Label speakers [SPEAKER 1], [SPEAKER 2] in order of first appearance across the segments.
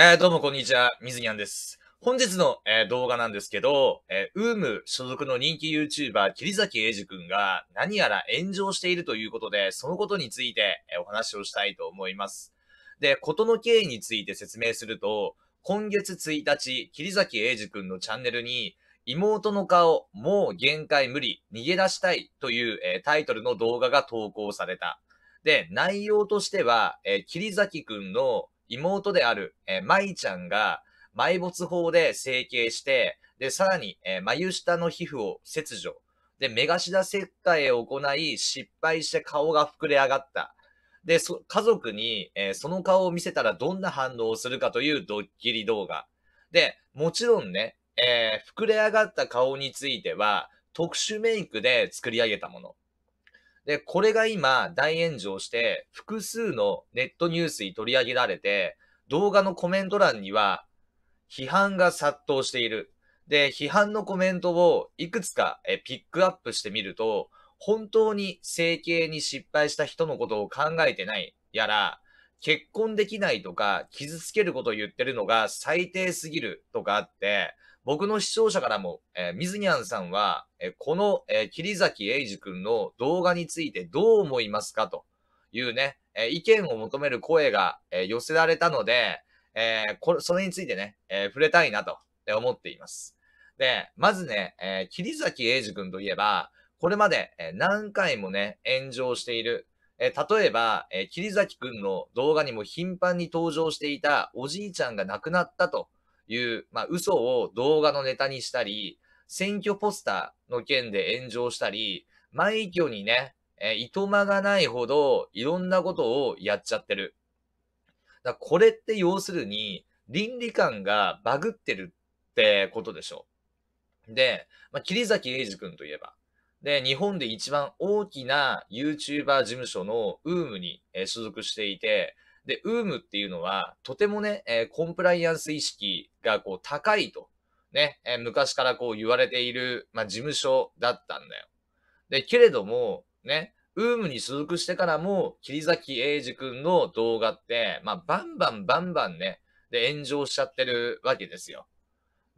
[SPEAKER 1] えー、どうもこんにちは、水にゃんです。本日の、えー、動画なんですけど、えー、ウーム所属の人気 YouTuber、桐崎英二くんが何やら炎上しているということで、そのことについて、えお話をしたいと思います。で、ことの経緯について説明すると、今月1日、桐崎英二くんのチャンネルに、妹の顔、もう限界無理、逃げ出したいという、えタイトルの動画が投稿された。で、内容としては、えー、桐崎くんの妹である、えー、舞ちゃんが埋没法で整形して、で、さらに、えー、眉下の皮膚を切除。で、目頭切開を行い、失敗して顔が膨れ上がった。で、家族に、えー、その顔を見せたらどんな反応をするかというドッキリ動画。で、もちろんね、えー、膨れ上がった顔については、特殊メイクで作り上げたもの。で、これが今大炎上して、複数のネットニュースに取り上げられて、動画のコメント欄には批判が殺到している。で、批判のコメントをいくつかえピックアップしてみると、本当に整形に失敗した人のことを考えてないやら、結婚できないとか、傷つけることを言ってるのが最低すぎるとかあって、僕の視聴者からも、えー、ミズニャンさんは、えー、この、えー、桐崎英二君の動画についてどう思いますかというね、え意見を求める声が、え寄せられたので、えこれ、それについてね、え触れたいなと思っています。で、まずね、え桐崎英二君といえば、これまで、え何回もね、炎上している、え例えば、えー、桐崎くんの動画にも頻繁に登場していたおじいちゃんが亡くなったという、まあ、嘘を動画のネタにしたり、選挙ポスターの件で炎上したり、枚挙にね、えー、いとまがないほどいろんなことをやっちゃってる。だこれって要するに、倫理観がバグってるってことでしょう。で、まあ、桐崎英二君といえば、で、日本で一番大きな YouTuber 事務所の UM に所属していて、で、ウームっていうのは、とてもね、えー、コンプライアンス意識がこう高いと、ね、えー、昔からこう言われている、まあ、事務所だったんだよ。で、けれども、ね、ウームに所属してからも、桐崎英二君の動画って、まあ、バンバンバンバンね、で、炎上しちゃってるわけですよ。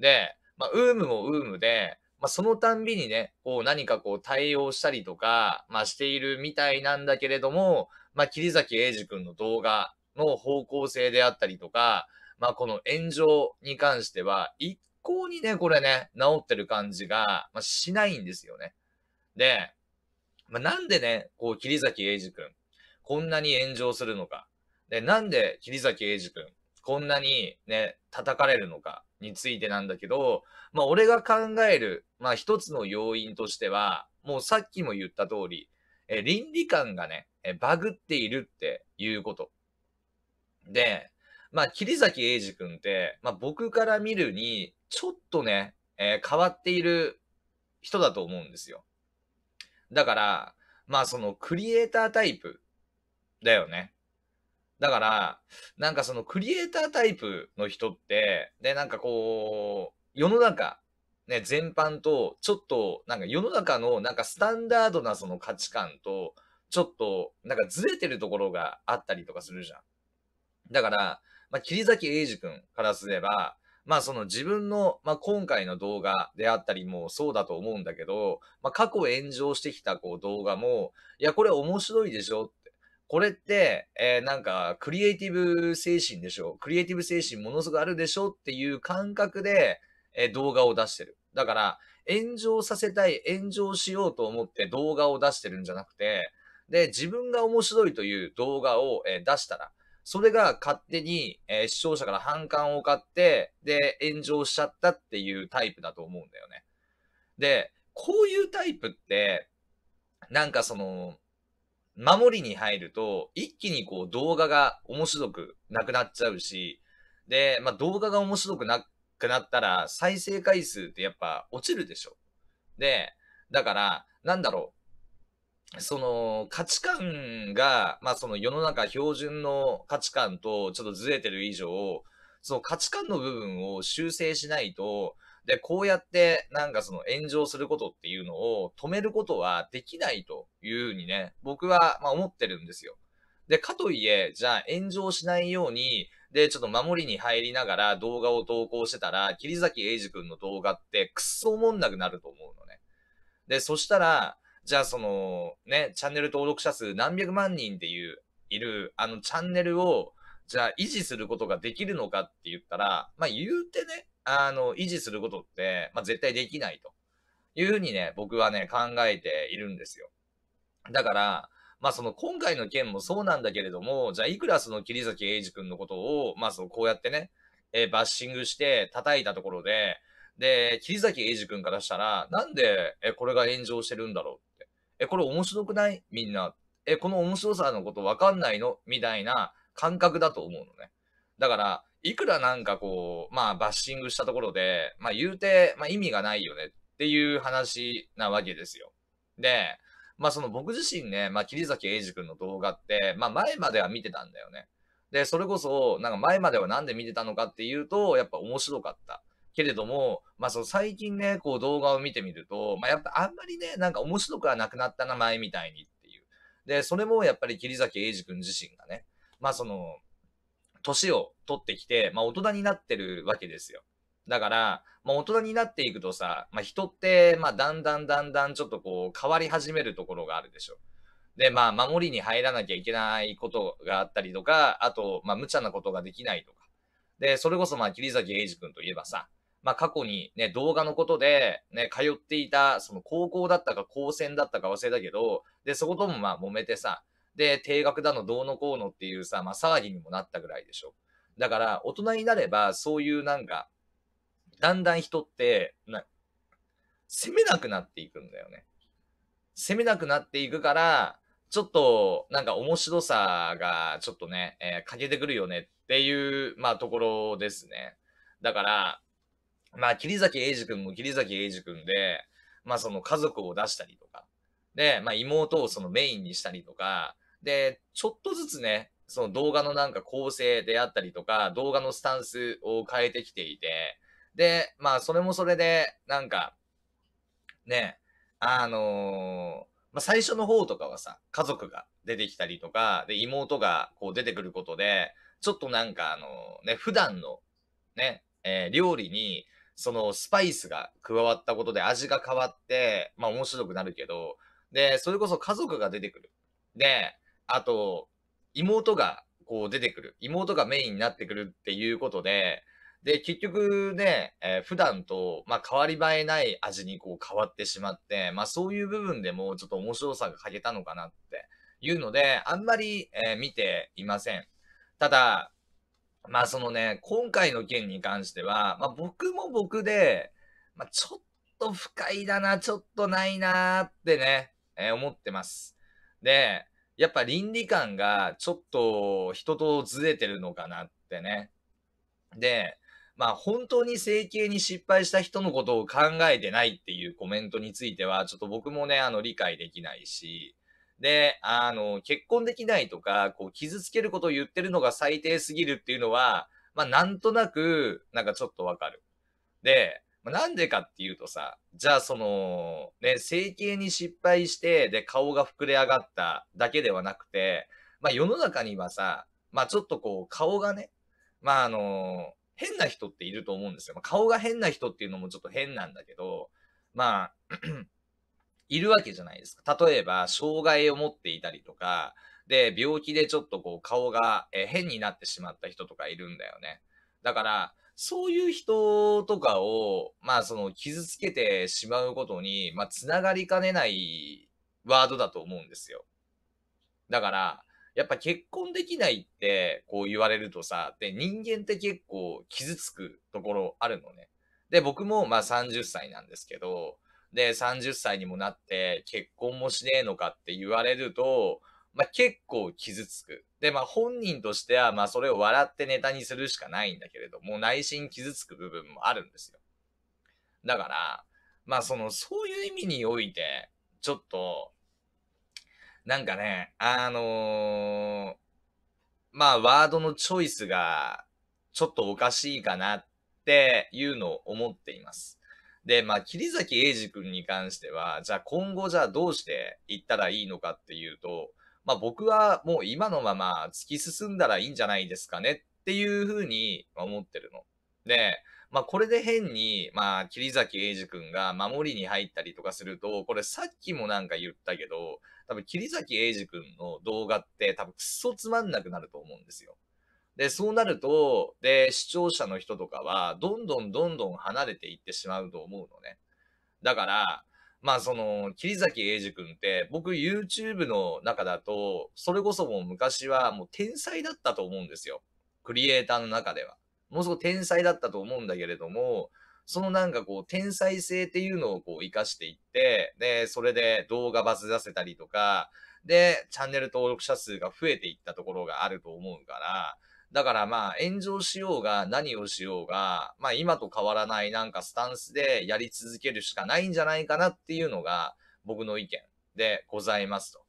[SPEAKER 1] で、まあ、ウームもウームで、まあ、そのたんびにね、こう何かこう対応したりとか、まあ、しているみたいなんだけれども、まあ、桐崎英二君の動画の方向性であったりとか、まあ、この炎上に関しては、一向にね、これね、治ってる感じが、まあ、しないんですよね。で、まあ、なんでね、こう、桐崎英二君、こんなに炎上するのか。で、なんで桐崎英二君、こんなにね、叩かれるのかについてなんだけど、まあ、俺が考える、まあ、一つの要因としては、もうさっきも言った通り、え倫理観がね、えバグっているっていうこと。で、まあ、桐崎英二君って、まあ、僕から見るに、ちょっとね、えー、変わっている人だと思うんですよ。だから、まあ、その、クリエイタータイプだよね。だから、なんかその、クリエイタータイプの人って、で、なんかこう、世の中、ね、全般と、ちょっと、なんか世の中の、なんかスタンダードなその価値観と、ちょっと、なんかずれてるところがあったりとかするじゃん。だから、まあ、桐崎英二君からすれば、まあその自分の、まあ、今回の動画であったりもそうだと思うんだけど、まあ、過去炎上してきたこう動画も、いや、これ面白いでしょって。これって、えー、なんか、クリエイティブ精神でしょクリエイティブ精神ものすごくあるでしょっていう感覚で、えー、動画を出してる。だから、炎上させたい、炎上しようと思って動画を出してるんじゃなくて、で、自分が面白いという動画を、えー、出したら、それが勝手に、えー、視聴者から反感を買って、で、炎上しちゃったっていうタイプだと思うんだよね。で、こういうタイプって、なんかその、守りに入ると、一気にこう動画が面白くなくなっちゃうし、で、まあ、動画が面白くなくなったら、再生回数ってやっぱ落ちるでしょ。で、だから、なんだろう、その価値観が、まあその世の中標準の価値観とちょっとずれてる以上、その価値観の部分を修正しないと、で、こうやってなんかその炎上することっていうのを止めることはできないというふうにね、僕はま思ってるんですよ。で、かといえ、じゃあ炎上しないように、で、ちょっと守りに入りながら動画を投稿してたら、桐崎英二君の動画ってくっそおもんなくなると思うのね。で、そしたら、じゃあその、ね、チャンネル登録者数何百万人っていう、いる、あのチャンネルを、じゃあ維持することができるのかって言ったら、まあ言うてね、あの、維持することって、まあ絶対できないというふうにね、僕はね、考えているんですよ。だから、まあその今回の件もそうなんだけれども、じゃあいくらその桐崎英二君のことを、まあそのこうやってね、えー、バッシングして叩いたところで、で、桐崎英二君からしたら、なんで、え、これが炎上してるんだろうえ、これ面白くないみんな。え、この面白さのことわかんないのみたいな感覚だと思うのね。だから、いくらなんかこう、まあバッシングしたところで、まあ言うて、まあ意味がないよねっていう話なわけですよ。で、まあその僕自身ね、まあ桐崎英二君の動画って、まあ前までは見てたんだよね。で、それこそ、なんか前まではなんで見てたのかっていうと、やっぱ面白かった。けれども、まあ、その最近ね、こう動画を見てみると、まあ、やっぱあんまりね、なんか面白くはなくなった名前みたいにっていう。で、それもやっぱり桐崎英二君自身がね、まあ、その、年を取ってきて、まあ、大人になってるわけですよ。だから、まあ、大人になっていくとさ、まあ、人って、まあ、だんだんだんだんちょっとこう、変わり始めるところがあるでしょ。で、まあ、守りに入らなきゃいけないことがあったりとか、あと、まあ、無茶なことができないとか。で、それこそ、まあ、桐崎英二君といえばさ、まあ、過去にね、動画のことで、ね、通っていた、その高校だったか高専だったか忘れたけど、で、そこともまあ揉めてさ、で、定額だの、どうのこうのっていうさ、まあ、騒ぎにもなったぐらいでしょ。だから、大人になれば、そういうなんか、だんだん人って、な、責めなくなっていくんだよね。責めなくなっていくから、ちょっと、なんか面白さが、ちょっとね、えー、欠けてくるよねっていう、まあ、ところですね。だから、まあ、桐崎英二君も桐崎英二君で、まあ、その家族を出したりとか、で、まあ、妹をそのメインにしたりとか、で、ちょっとずつね、その動画のなんか構成であったりとか、動画のスタンスを変えてきていて、で、まあ、それもそれで、なんか、ね、あのー、まあ、最初の方とかはさ、家族が出てきたりとか、で、妹がこう出てくることで、ちょっとなんかあのー、ね、普段の、ね、えー、料理に、そのスパイスが加わったことで味が変わって、まあ面白くなるけど、で、それこそ家族が出てくる。で、あと、妹がこう出てくる。妹がメインになってくるっていうことで、で、結局ね、えー、普段と、まあ、変わり映えない味にこう変わってしまって、まあ、そういう部分でもちょっと面白さが欠けたのかなっていうので、あんまり、えー、見ていません。ただ、まあそのね、今回の件に関しては、まあ、僕も僕で、まあ、ちょっと不快だな、ちょっとないなってね、えー、思ってます。で、やっぱ倫理観がちょっと人とずれてるのかなってね。で、まあ本当に整形に失敗した人のことを考えてないっていうコメントについては、ちょっと僕もね、あの理解できないし、で、あの、結婚できないとか、こう、傷つけることを言ってるのが最低すぎるっていうのは、まあ、なんとなく、なんかちょっとわかる。で、まあ、なんでかっていうとさ、じゃあその、ね、整形に失敗して、で、顔が膨れ上がっただけではなくて、まあ、世の中にはさ、まあ、ちょっとこう、顔がね、まあ、あの、変な人っていると思うんですよ。まあ、顔が変な人っていうのもちょっと変なんだけど、まあいるわけじゃないですか。例えば、障害を持っていたりとか、で、病気でちょっとこう顔が変になってしまった人とかいるんだよね。だから、そういう人とかを、まあその傷つけてしまうことに、まあつながりかねないワードだと思うんですよ。だから、やっぱ結婚できないってこう言われるとさ、で人間って結構傷つくところあるのね。で、僕もまあ30歳なんですけど、で、30歳にもなって結婚もしねえのかって言われると、まあ、結構傷つく。で、まあ、本人としては、まあ、それを笑ってネタにするしかないんだけれども、内心傷つく部分もあるんですよ。だから、まあ、その、そういう意味において、ちょっと、なんかね、あのー、まあ、ワードのチョイスが、ちょっとおかしいかなっていうのを思っています。で、まあ、桐崎英二君に関しては、じゃあ今後じゃあどうしていったらいいのかっていうと、まあ僕はもう今のまま突き進んだらいいんじゃないですかねっていうふうに思ってるの。で、まあこれで変に、まあ桐崎英二君が守りに入ったりとかすると、これさっきもなんか言ったけど、多分桐崎英二君の動画って多分クソつまんなくなると思うんですよ。で、そうなると、で、視聴者の人とかは、どんどんどんどん離れていってしまうと思うのね。だから、まあその、桐崎英二君って、僕 YouTube の中だと、それこそもう昔はもう天才だったと思うんですよ。クリエイターの中では。もうすごい天才だったと思うんだけれども、そのなんかこう、天才性っていうのをこう、活かしていって、で、それで動画バズらせたりとか、で、チャンネル登録者数が増えていったところがあると思うから、だからまあ炎上しようが何をしようが、まあ今と変わらないなんかスタンスでやり続けるしかないんじゃないかなっていうのが僕の意見でございますと。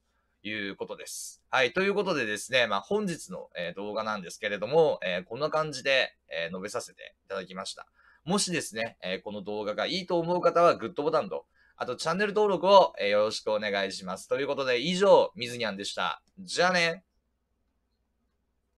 [SPEAKER 1] いうことです。はい。ということでですね、まあ、本日の、え動画なんですけれども、えこんな感じで、え述べさせていただきました。もしですね、えこの動画がいいと思う方はグッドボタンと、あとチャンネル登録を、えよろしくお願いします。ということで、以上、みずにゃんでした。じゃあね